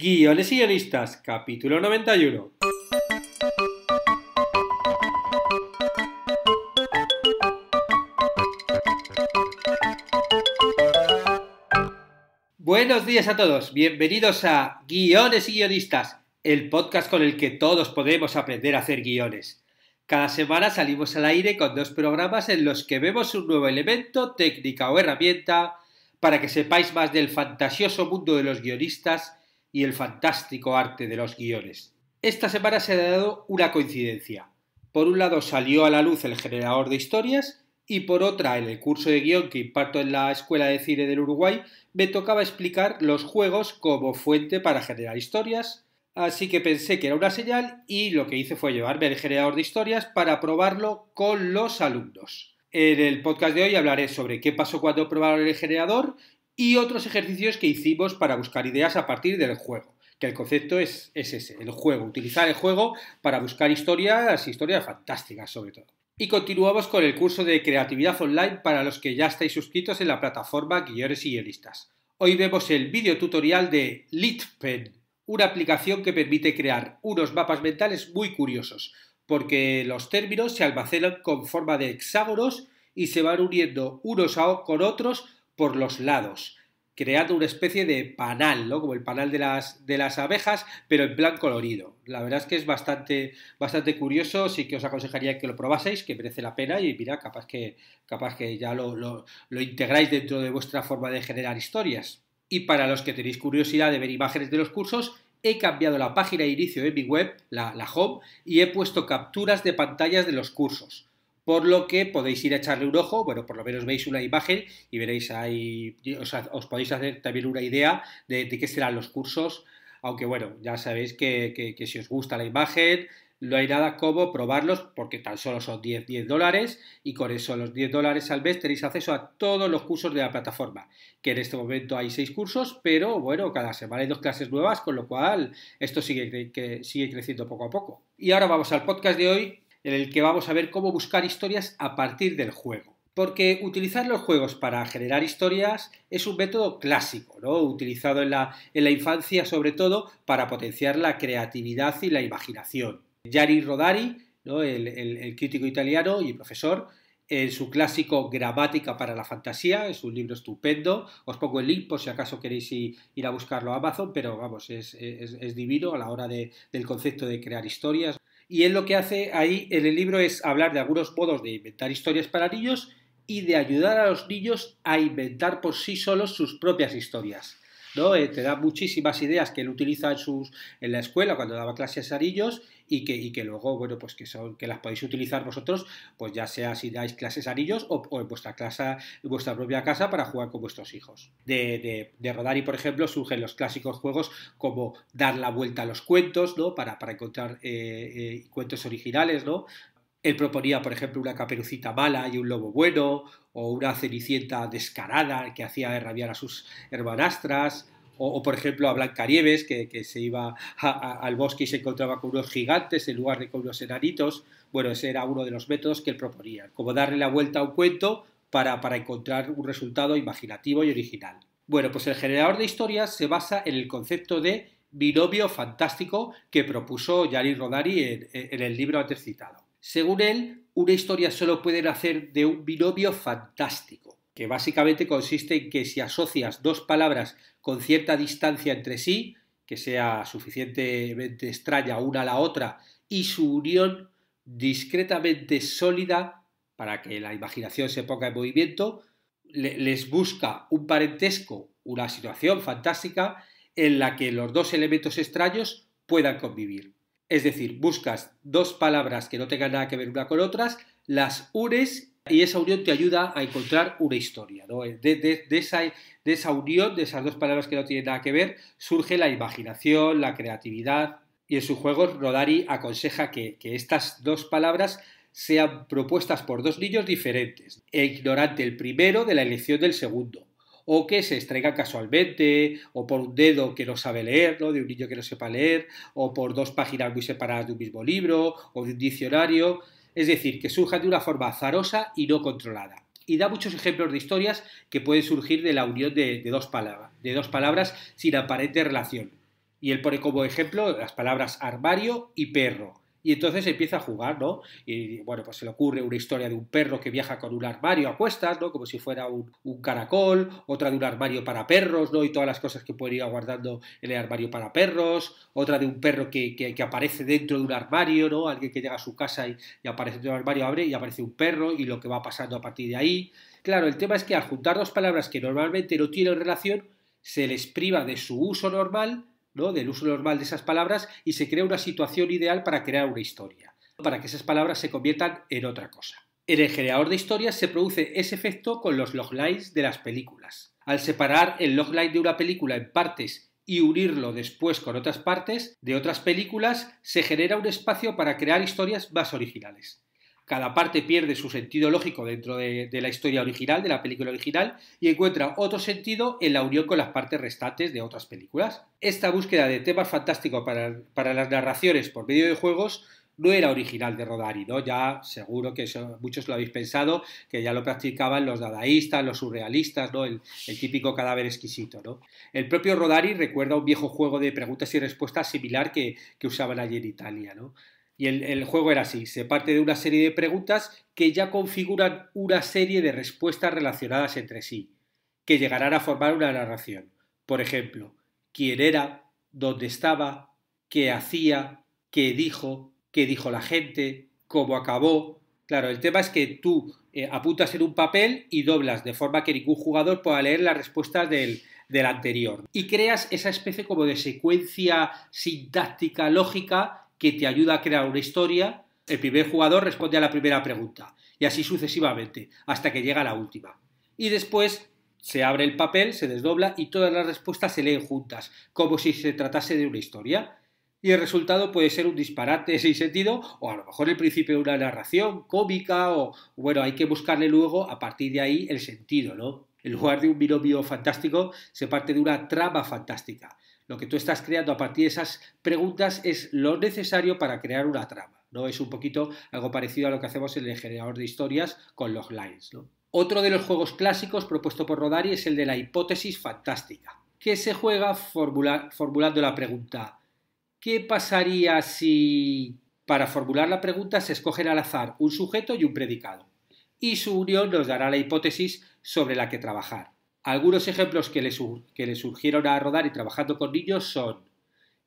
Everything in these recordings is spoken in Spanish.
Guiones y guionistas, capítulo 91. Buenos días a todos, bienvenidos a Guiones y guionistas, el podcast con el que todos podemos aprender a hacer guiones. Cada semana salimos al aire con dos programas en los que vemos un nuevo elemento, técnica o herramienta para que sepáis más del fantasioso mundo de los guionistas y el fantástico arte de los guiones. Esta semana se ha dado una coincidencia. Por un lado salió a la luz el generador de historias y por otra, en el curso de guión que imparto en la Escuela de Cine del Uruguay, me tocaba explicar los juegos como fuente para generar historias, así que pensé que era una señal y lo que hice fue llevarme el generador de historias para probarlo con los alumnos. En el podcast de hoy hablaré sobre qué pasó cuando probaron el generador y otros ejercicios que hicimos para buscar ideas a partir del juego, que el concepto es, ese, el juego, utilizar el juego para buscar historias, historias fantásticas sobre todo. Y continuamos con el curso de creatividad online para los que ya estáis suscritos en la plataforma Guiones y Guionistas. Hoy vemos el vídeo tutorial de LitPen, una aplicación que permite crear unos mapas mentales muy curiosos, porque los términos se almacenan con forma de hexágonos y se van uniendo unos con otros por los lados, creando una especie de panal, ¿no? Como el panal de las, de las abejas, pero en plan colorido. La verdad es que es bastante, bastante curioso, sí que os aconsejaría que lo probaseis, que merece la pena y mira, capaz que, capaz que ya lo, integráis dentro de vuestra forma de generar historias. Y para los que tenéis curiosidad de ver imágenes de los cursos, he cambiado la página de inicio de mi web, la, la, home, y he puesto capturas de pantallas de los cursos por lo que podéis ir a echarle un ojo, bueno, por lo menos veis una imagen y veréis ahí, os, podéis hacer también una idea de, qué serán los cursos, aunque bueno, ya sabéis que, si os gusta la imagen, no hay nada como probarlos porque tan solo son 10, 10 dólares y con eso los 10 dólares al mes tenéis acceso a todos los cursos de la plataforma, que en este momento hay 6 cursos, pero bueno, cada semana hay dos clases nuevas, con lo cual esto sigue, que sigue creciendo poco a poco. Y ahora vamos al podcast de hoy en el que vamos a ver cómo buscar historias a partir del juego. Porque utilizar los juegos para generar historias es un método clásico, ¿no? utilizado en la, infancia sobre todo para potenciar la creatividad y la imaginación. Yari Rodari, ¿no? el, crítico italiano y profesor, en su clásico Gramática para la Fantasía, es un libro estupendo, os pongo el link por si acaso queréis ir a buscarlo a Amazon, pero vamos, es, divino a la hora del concepto de crear historias. Y él lo que hace ahí en el libro es hablar de algunos modos de inventar historias para niños y de ayudar a los niños a inventar por sí solos sus propias historias. ¿no? Eh, te da muchísimas ideas que él utiliza en, sus, en la escuela cuando daba clases a arillos y que, que luego, bueno, pues que, son, que las podéis utilizar vosotros, pues ya sea si dais clases a anillos o, en vuestra casa en vuestra propia casa para jugar con vuestros hijos. De, de, de, Rodari, por ejemplo, surgen los clásicos juegos como dar la vuelta a los cuentos, ¿no? Para, para encontrar eh, eh, cuentos originales, ¿no? Él proponía, por ejemplo, una caperucita mala y un lobo bueno, o una cenicienta descarada que hacía rabiar a sus hermanastras, o, por ejemplo a Blanca que, que se iba al bosque y se encontraba con unos gigantes en lugar de con unos enanitos. Bueno, ese era uno de los métodos que él proponía, como darle la vuelta a un cuento para, encontrar un resultado imaginativo y original. Bueno, pues el generador de historias se basa en el concepto de binomio fantástico que propuso Yari Rodari en, en el libro antes citado. Según él, una historia solo puede nacer de un binomio fantástico, que básicamente consiste en que si asocias dos palabras con cierta distancia entre sí, que sea suficientemente extraña una a la otra, y su unión discretamente sólida, para que la imaginación se ponga en movimiento, les busca un parentesco, una situación fantástica en la que los dos elementos extraños puedan convivir. Es decir, buscas dos palabras que no tengan nada que ver una con otras, las unes y esa unión te ayuda a encontrar una historia. Eh, de, esa, de, unión, de esas dos palabras que no tienen nada que ver, surge la imaginación, la creatividad. Y en sus juegos, Rodari aconseja que, que estas dos palabras sean propuestas por dos niños diferentes e ignorante el primero de la elección del segundo o que se extraigan casualmente, o por un dedo que no sabe leer, de un niño que no sepa leer, o por dos páginas muy separadas de un mismo libro, o de un diccionario, es decir, que surja de una forma azarosa y no controlada. Y da muchos ejemplos de historias que pueden surgir de la unión de, dos, palabras, de dos palabras sin aparente relación. Y él pone como ejemplo las palabras armario y perro y entonces empieza a jugar, ¿no? Y bueno, pues se le ocurre una historia de un perro que viaja con un armario a cuestas, ¿no? Como si fuera un, caracol, otra de un armario para perros, ¿no? Y todas las cosas que podría ir guardando en el armario para perros, otra de un perro que, aparece dentro de un armario, ¿no? Alguien que llega a su casa y, y aparece dentro del armario, abre y aparece un perro y lo que va pasando a partir de ahí. Claro, el tema es que al juntar dos palabras que normalmente no tienen relación, se les priva de su uso normal del uso normal de esas palabras y se crea una situación ideal para crear una historia, para que esas palabras se conviertan en otra cosa. En el generador de historias se produce ese efecto con los loglines de las películas. Al separar el logline de una película en partes y unirlo después con otras partes de otras películas, se genera un espacio para crear historias más originales cada parte pierde su sentido lógico dentro de, la historia original, de la película original, y encuentra otro sentido en la unión con las partes restantes de otras películas. Esta búsqueda de temas fantásticos para, las narraciones por medio de juegos no era original de Rodari, ¿no? Ya seguro que muchos lo habéis pensado, que ya lo practicaban los dadaístas, los surrealistas, ¿no? El, típico cadáver exquisito, ¿no? El propio Rodari recuerda un viejo juego de preguntas y respuestas similar que, que usaban allí en Italia, ¿no? Y el, juego era así, se parte de una serie de preguntas que ya configuran una serie de respuestas relacionadas entre sí, que llegarán a formar una narración. Por ejemplo, quién era, dónde estaba, qué hacía, qué dijo, qué dijo la gente, cómo acabó. Claro, el tema es que tú eh, apuntas en un papel y doblas de forma que ningún jugador pueda leer las respuestas del, del anterior. Y creas esa especie como de secuencia sintáctica lógica que te ayuda a crear una historia, el primer jugador responde a la primera pregunta, y así sucesivamente, hasta que llega la última. Y después se abre el papel, se desdobla y todas las respuestas se leen juntas, como si se tratase de una historia. Y el resultado puede ser un disparate sin sentido, o a lo mejor el principio de una narración cómica, o bueno, hay que buscarle luego a partir de ahí el sentido, ¿no? En lugar de un binomio fantástico, se parte de una trama fantástica. Lo que tú estás creando a partir de esas preguntas es lo necesario para crear una trama. ¿no? Es un poquito algo parecido a lo que hacemos en el generador de historias con los lines. Otro de los juegos clásicos propuesto por Rodari es el de la hipótesis fantástica, que se juega formulando la pregunta ¿qué pasaría si para formular la pregunta se escogen al azar un sujeto y un predicado? Y su unión nos dará la hipótesis sobre la que trabajar. Algunos ejemplos que le, surgieron a rodar y trabajando con niños son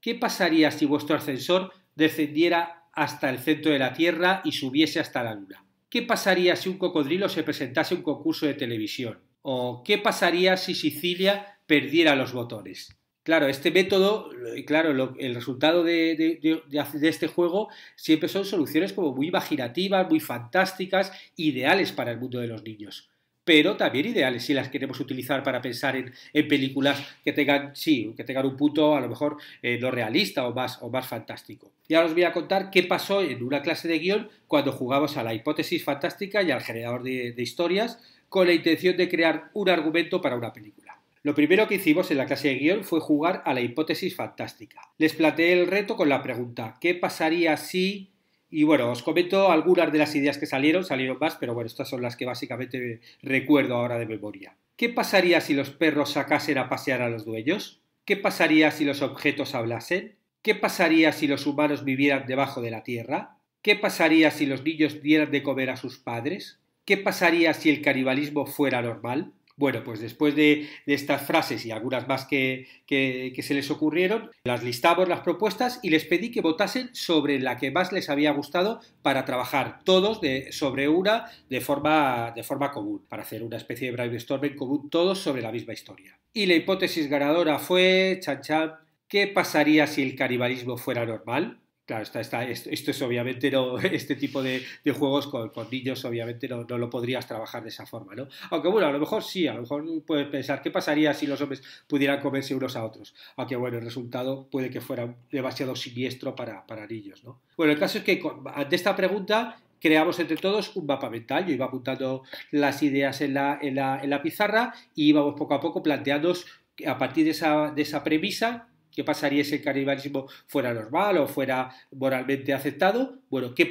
¿Qué pasaría si vuestro ascensor descendiera hasta el centro de la Tierra y subiese hasta la Luna? ¿Qué pasaría si un cocodrilo se presentase a un concurso de televisión? ¿O qué pasaría si Sicilia perdiera los botones? Claro, este método, eh, claro, el resultado de, de, este juego siempre son soluciones como muy imaginativas, muy fantásticas, ideales para el mundo de los niños pero también ideales si las queremos utilizar para pensar en, películas que tengan, sí, que tengan un punto a lo mejor eh, no realista o más, o más fantástico. Y ahora os voy a contar qué pasó en una clase de guión cuando jugamos a la hipótesis fantástica y al generador de, de historias con la intención de crear un argumento para una película. Lo primero que hicimos en la clase de guión fue jugar a la hipótesis fantástica. Les planteé el reto con la pregunta, ¿qué pasaría si y bueno, os comento algunas de las ideas que salieron, salieron más, pero bueno, estas son las que básicamente recuerdo ahora de memoria. ¿Qué pasaría si los perros sacasen a pasear a los dueños? ¿Qué pasaría si los objetos hablasen? ¿Qué pasaría si los humanos vivieran debajo de la tierra? ¿Qué pasaría si los niños dieran de comer a sus padres? ¿Qué pasaría si el canibalismo fuera normal? Bueno, pues después de, estas frases y algunas más que, se les ocurrieron, las listamos las propuestas y les pedí que votasen sobre la que más les había gustado para trabajar todos sobre una de forma, de forma común, para hacer una especie de brainstorming común todos sobre la misma historia. Y la hipótesis ganadora fue, chan chan, ¿qué pasaría si el canibalismo fuera normal? Claro, está, está, esto, es obviamente no, este tipo de, juegos con, niños obviamente no, lo podrías trabajar de esa forma, ¿no? Aunque bueno, a lo mejor sí, a lo mejor puedes pensar qué pasaría si los hombres pudieran comerse unos a otros. Aunque bueno, el resultado puede que fuera demasiado siniestro para, para niños, ¿no? Bueno, el caso es que ante esta pregunta creamos entre todos un mapa mental. Yo iba apuntando las ideas en la, en la, pizarra y íbamos poco a poco planteándonos a partir de esa, de esa premisa ¿Qué pasaría si el canibalismo fuera normal o fuera moralmente aceptado? Bueno, ¿qué,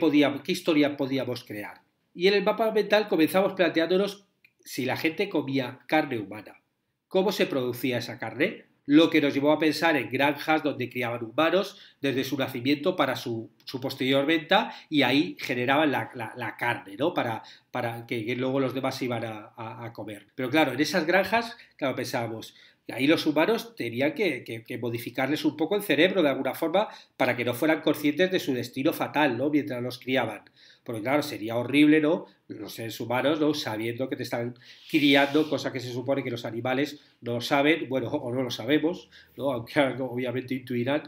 historia podíamos crear? Y en el mapa mental comenzamos planteándonos si la gente comía carne humana, cómo se producía esa carne, lo que nos llevó a pensar en granjas donde criaban humanos desde su nacimiento para su, posterior venta y ahí generaban la, carne, ¿no? Para, que, luego los demás iban a, a, comer. Pero claro, en esas granjas, claro, pensábamos, y Ahí los humanos tenían que, modificarles un poco el cerebro de alguna forma para que no fueran conscientes de su destino fatal, ¿no? Mientras los criaban. Porque claro, sería horrible, ¿no? Los seres humanos, ¿no? Sabiendo que te están criando, cosa que se supone que los animales no saben, bueno, o no lo sabemos, ¿no? Aunque obviamente intuirán.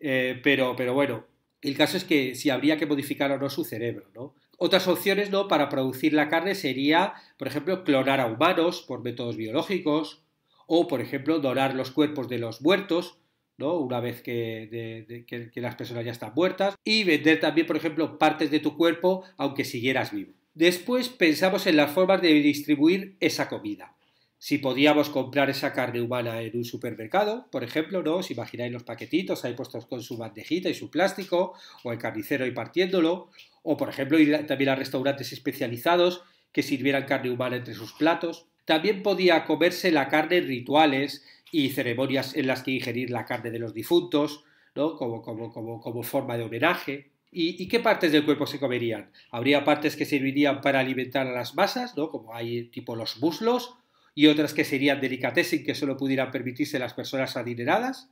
Eh, pero, pero bueno, el caso es que si habría que modificar o no su cerebro, ¿no? Otras opciones ¿no? para producir la carne sería, por ejemplo, clonar a humanos por métodos biológicos, o, por ejemplo, dorar los cuerpos de los muertos, ¿no? una vez que, las personas ya están muertas, y vender también, por ejemplo, partes de tu cuerpo aunque siguieras vivo. Después pensamos en las formas de distribuir esa comida. Si podíamos comprar esa carne humana en un supermercado, por ejemplo, ¿no? Os imagináis los paquetitos ahí puestos con su bandejita y su plástico, o el carnicero y partiéndolo, o por ejemplo ir también a restaurantes especializados que sirvieran carne humana entre sus platos, también podía comerse la carne en rituales y ceremonias en las que ingerir la carne de los difuntos, ¿no? como, como, como, como forma de homenaje. ¿Y, qué partes del cuerpo se comerían? Habría partes que servirían para alimentar a las masas, como hay tipo los muslos, y otras que serían y que solo pudieran permitirse las personas adineradas.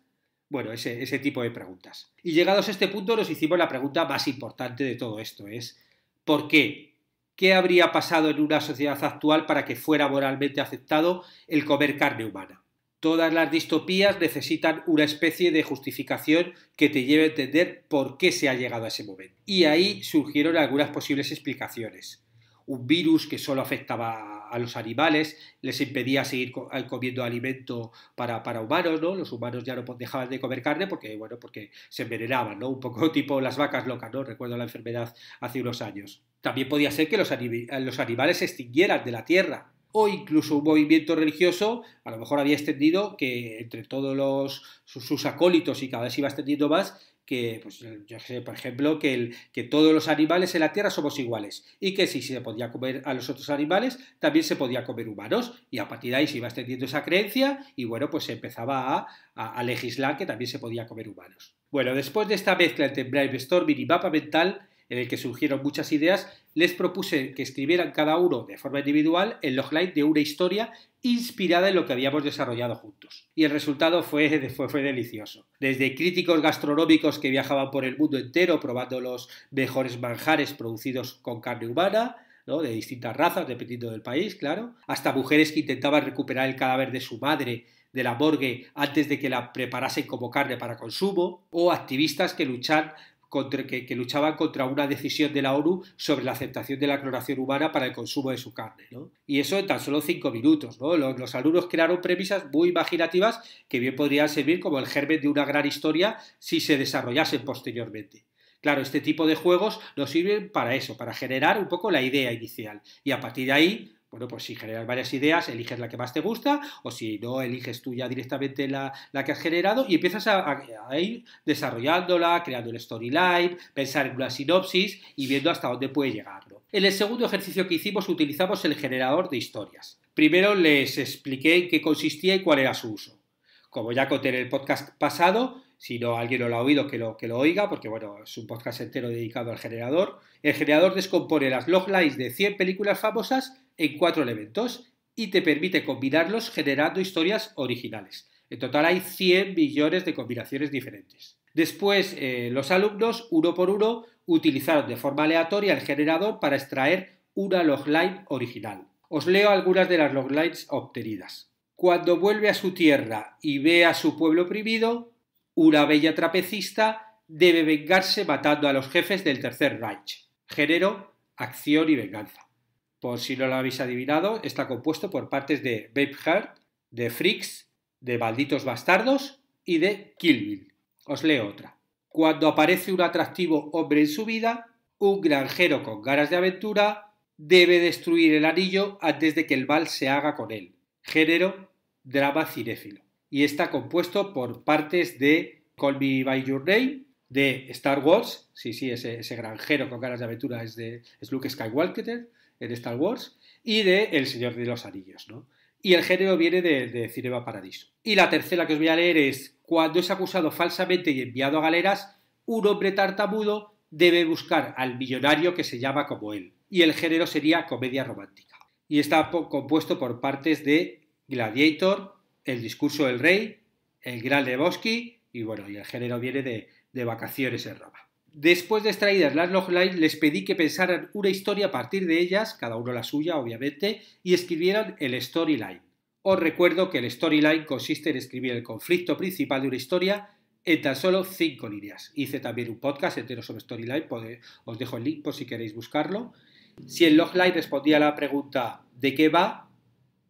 Bueno, ese, ese, tipo de preguntas. Y llegados a este punto nos hicimos la pregunta más importante de todo esto, es ¿por qué? ¿Qué habría pasado en una sociedad actual para que fuera moralmente aceptado el comer carne humana? Todas las distopías necesitan una especie de justificación que te lleve a entender por qué se ha llegado a ese momento. Y ahí surgieron algunas posibles explicaciones. Un virus que solo afectaba a a, los animales, les impedía seguir eh, comiendo alimento para, para, humanos, ¿no? Los humanos ya no dejaban de comer carne porque, bueno, porque se envenenaban, ¿no? Un poco tipo las vacas locas, ¿no? Recuerdo la enfermedad hace unos años. También podía ser que eh, los, animales se extinguieran de la tierra, o incluso un movimiento religioso, a lo mejor había extendido que entre todos los, sus, sus, acólitos y cada vez iba extendiendo más, que, pues, yo sé, por ejemplo, que, el, que todos los animales en la Tierra somos iguales y que si se podía comer a los otros animales, también se podía comer humanos y a partir de ahí se iba extendiendo esa creencia y bueno, pues se empezaba a, legislar que también se podía comer humanos. Bueno, después de esta mezcla entre brainstorming y mapa mental, en el que surgieron muchas ideas, les propuse que escribieran cada uno de forma individual el logline de una historia inspirada en lo que habíamos desarrollado juntos. Y el resultado fue, delicioso. Desde críticos gastronómicos que viajaban por el mundo entero probando los mejores manjares producidos con carne humana, de distintas razas, dependiendo del país, claro, hasta mujeres que intentaban recuperar el cadáver de su madre de la morgue antes de que la preparasen como carne para consumo, o activistas que luchaban que, luchaban contra una decisión de la ONU sobre la aceptación de la cloración humana para el consumo de su carne. Y eso en tan solo cinco minutos. Los, los, alumnos crearon premisas muy imaginativas que bien podrían servir como el germen de una gran historia si se desarrollasen posteriormente. Claro, este tipo de juegos nos sirven para eso, para generar un poco la idea inicial. Y a partir de ahí bueno, pues si generas varias ideas, eliges la que más te gusta, o si no, eliges tú ya directamente la, que has generado y empiezas a, ir desarrollándola, creando el storyline, pensar en una sinopsis y viendo hasta dónde puede llegarlo. En el segundo ejercicio que hicimos utilizamos el generador de historias. Primero les expliqué en qué consistía y cuál era su uso. Como ya conté en el podcast pasado, si no alguien no lo ha oído, que lo, que lo oiga, porque bueno, es un podcast entero dedicado al generador. El generador descompone las loglines de 100 películas famosas en cuatro elementos y te permite combinarlos generando historias originales. En total hay 100 millones de combinaciones diferentes. Después, eh, los alumnos, uno por uno, utilizaron de forma aleatoria el generador para extraer una logline original. Os leo algunas de las loglines obtenidas. Cuando vuelve a su tierra y ve a su pueblo oprimido, una bella trapecista debe vengarse matando a los jefes del Tercer Reich. Género, acción y venganza si no lo habéis adivinado, está compuesto por partes de Babe de Freaks, de Malditos Bastardos y de Kill Os leo otra. Cuando aparece un atractivo hombre en su vida, un granjero con garas de aventura debe destruir el anillo antes de que el mal se haga con él. Género, drama cinéfilo. Y está compuesto por partes de Call Me By Your Name, de Star Wars, sí, sí, ese, granjero con garas de aventura es, de, es Luke Skywalker, en Star Wars, y de El Señor de los Anillos, ¿no? Y el género viene de, de Cinema Paradiso. Y la tercera que os voy a leer es, cuando es acusado falsamente y enviado a galeras, un hombre tartamudo debe buscar al millonario que se llama como él. Y el género sería comedia romántica. Y está compuesto por partes de Gladiator, El discurso del rey, El gran Lebowski, y bueno, y el género viene de, de vacaciones en Roma. Después de extraídas las loglines, les pedí que pensaran una historia a partir de ellas, cada uno la suya, obviamente, y escribieran el storyline. Os recuerdo que el storyline consiste en escribir el conflicto principal de una historia en tan solo cinco líneas. Hice también un podcast entero sobre storyline, os dejo el link por si queréis buscarlo. Si el logline respondía a la pregunta ¿de qué va?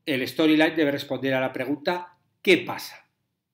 El storyline debe responder a la pregunta ¿qué pasa?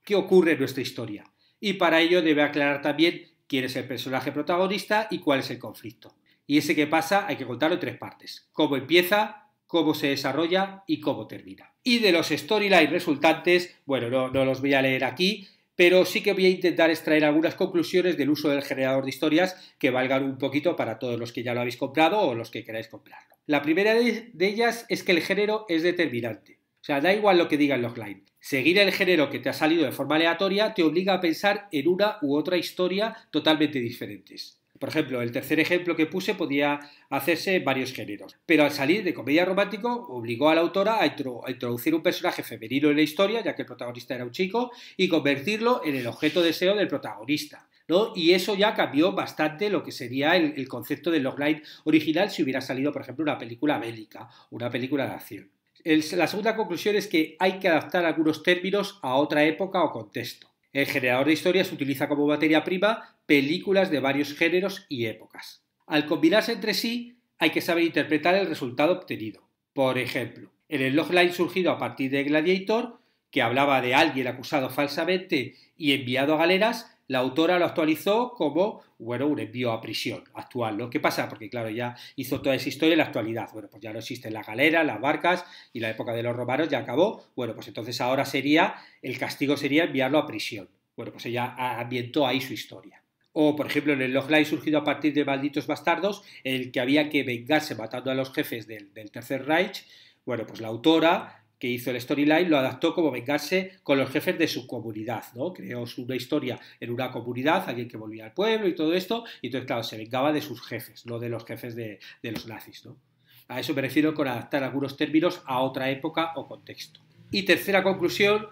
¿Qué ocurre en nuestra historia? Y para ello debe aclarar también quién es el personaje protagonista y cuál es el conflicto. Y ese que pasa hay que contarlo en tres partes. Cómo empieza, cómo se desarrolla y cómo termina. Y de los storylines resultantes, bueno, no, los voy a leer aquí, pero sí que voy a intentar extraer algunas conclusiones del uso del generador de historias que valgan un poquito para todos los que ya lo habéis comprado o los que queráis comprarlo. La primera de ellas es que el género es determinante. O sea, da igual lo que digan los clientes. Seguir el género que te ha salido de forma aleatoria te obliga a pensar en una u otra historia totalmente diferentes. Por ejemplo, el tercer ejemplo que puse podía hacerse en varios géneros, pero al salir de comedia romántico obligó a la autora a, introducir un personaje femenino en la historia, ya que el protagonista era un chico, y convertirlo en el objeto deseo del protagonista. Y eso ya cambió bastante lo que sería el, el concepto del logline original si hubiera salido, por ejemplo, una película bélica, una película de acción la segunda conclusión es que hay que adaptar algunos términos a otra época o contexto. El generador de historias utiliza como materia prima películas de varios géneros y épocas. Al combinarse entre sí, hay que saber interpretar el resultado obtenido. Por ejemplo, en el logline surgido a partir de Gladiator, que hablaba de alguien acusado falsamente y enviado a galeras, la autora lo actualizó como, bueno, un envío a prisión actual, Lo ¿Qué pasa? Porque, claro, ya hizo toda esa historia en la actualidad. Bueno, pues ya no existen las galeras, las barcas y la época de los romanos ya acabó. Bueno, pues entonces ahora sería, el castigo sería enviarlo a prisión. Bueno, pues ella ambientó ahí su historia. O, por ejemplo, en el Logline surgido a partir de Malditos Bastardos, el que había que vengarse matando a los jefes del Tercer Reich. Bueno, pues la autora que hizo el storyline, lo adaptó como vengarse con los jefes de su comunidad, ¿no? Creó una historia en una comunidad, alguien que volvía al pueblo y todo esto, y entonces, claro, se vengaba de sus jefes, no de los jefes de, los nazis, ¿no? A eso me refiero con adaptar algunos términos a otra época o contexto. Y tercera conclusión,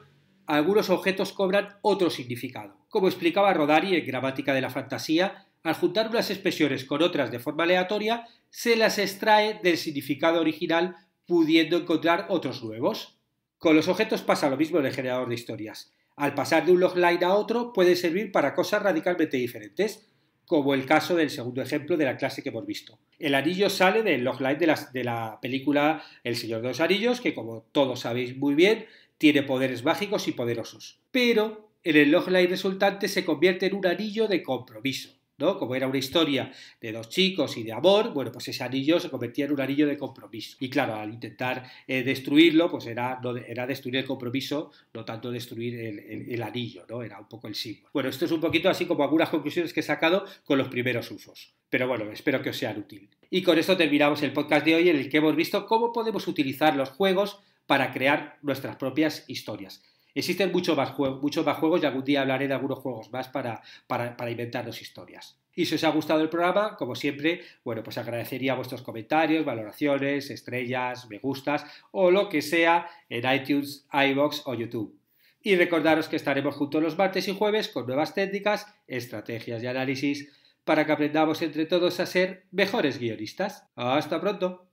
algunos objetos cobran otro significado. Como explicaba Rodari en Gramática de la Fantasía, al juntar unas expresiones con otras de forma aleatoria, se las extrae del significado original pudiendo encontrar otros nuevos. Con los objetos pasa lo mismo en el generador de historias. Al pasar de un logline a otro puede servir para cosas radicalmente diferentes, como el caso del segundo ejemplo de la clase que hemos visto. El anillo sale del logline de la, de la película El Señor de los Anillos, que como todos sabéis muy bien, tiene poderes mágicos y poderosos. Pero en el logline resultante se convierte en un anillo de compromiso. Como era una historia de dos chicos y de amor, bueno, pues ese anillo se convertía en un anillo de compromiso. Y claro, al intentar eh, destruirlo, pues era, era destruir el compromiso, no tanto destruir el, anillo, ¿no? Era un poco el símbolo. Bueno, esto es un poquito así como algunas conclusiones que he sacado con los primeros usos. Pero bueno, espero que os sean útil. Y con esto terminamos el podcast de hoy en el que hemos visto cómo podemos utilizar los juegos para crear nuestras propias historias. Existen muchos más, juegos, y algún día hablaré de algunos juegos más para, para, inventarnos historias. Y si os ha gustado el programa, como siempre, bueno, pues agradecería vuestros comentarios, valoraciones, estrellas, me gustas o lo que sea en iTunes, iBox o YouTube. Y recordaros que estaremos juntos los martes y jueves con nuevas técnicas, estrategias y análisis para que aprendamos entre todos a ser mejores guionistas. Hasta pronto.